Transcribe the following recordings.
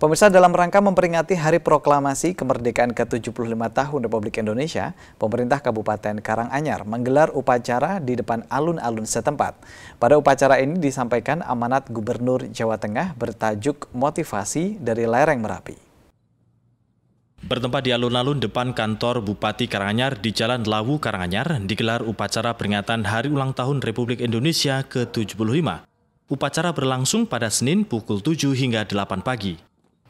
Pemirsa dalam rangka memperingati Hari Proklamasi Kemerdekaan ke-75 tahun Republik Indonesia, pemerintah Kabupaten Karanganyar menggelar upacara di depan alun-alun setempat. Pada upacara ini disampaikan amanat Gubernur Jawa Tengah bertajuk Motivasi dari Lereng Merapi. Bertempat di alun-alun depan kantor Bupati Karanganyar di Jalan Lawu Karanganyar digelar upacara peringatan Hari Ulang Tahun Republik Indonesia ke-75. Upacara berlangsung pada Senin pukul 7 hingga 8 pagi.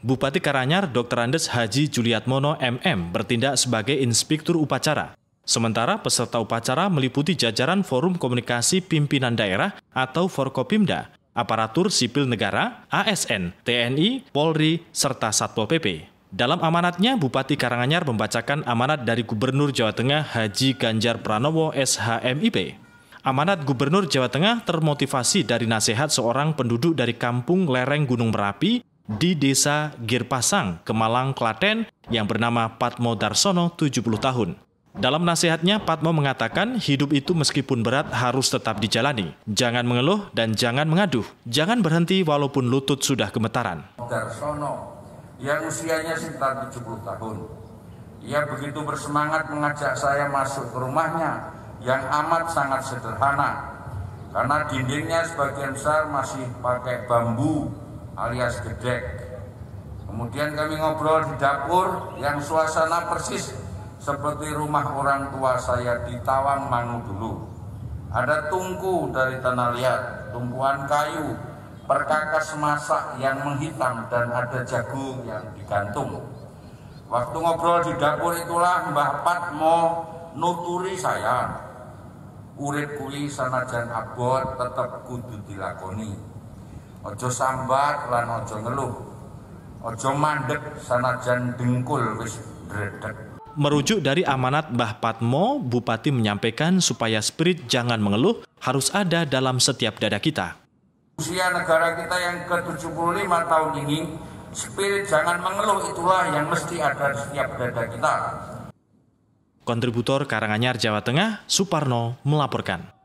Bupati Karanyar Dr. Andes Haji Juliatmono MM bertindak sebagai inspektur upacara. Sementara peserta upacara meliputi jajaran Forum Komunikasi Pimpinan Daerah atau Forkopimda, aparatur sipil negara, ASN, TNI, Polri, serta Satpol PP. Dalam amanatnya, Bupati Karanganyar membacakan amanat dari Gubernur Jawa Tengah Haji Ganjar Pranowo SHMIP. Amanat Gubernur Jawa Tengah termotivasi dari nasihat seorang penduduk dari kampung lereng Gunung Merapi di Desa Girpasang, Kemalang, Klaten yang bernama Patmo Darsono 70 tahun. Dalam nasihatnya, Patmo mengatakan hidup itu meskipun berat harus tetap dijalani. Jangan mengeluh dan jangan mengaduh. Jangan berhenti walaupun lutut sudah gemetaran. Darsono yang usianya sekitar 70 tahun. Ia begitu bersemangat mengajak saya masuk ke rumahnya yang amat sangat sederhana. Karena dindingnya sebagian besar masih pakai bambu alias gedek. Kemudian kami ngobrol di dapur yang suasana persis seperti rumah orang tua saya di Tawang Manu dulu. Ada tungku dari tanah liat, tumpuan kayu, perkakas masak yang menghitam dan ada jagung yang digantung. Waktu ngobrol di dapur itulah Mbah Pat mau nuturi saya. Urip kuwi sanajan abot tetap kudu dilakoni. Ojo sambat lan ojo ngeluh. Ojo mandek sanajan dengkul wis dredek. Merujuk dari amanat Mbah Patmo, Bupati menyampaikan supaya spirit jangan mengeluh harus ada dalam setiap dada kita. Usia negara kita yang ke-75 tahun ini, spirit jangan mengeluh itulah yang mesti ada di setiap dada kita. Kontributor Karanganyar, Jawa Tengah, Suparno melaporkan.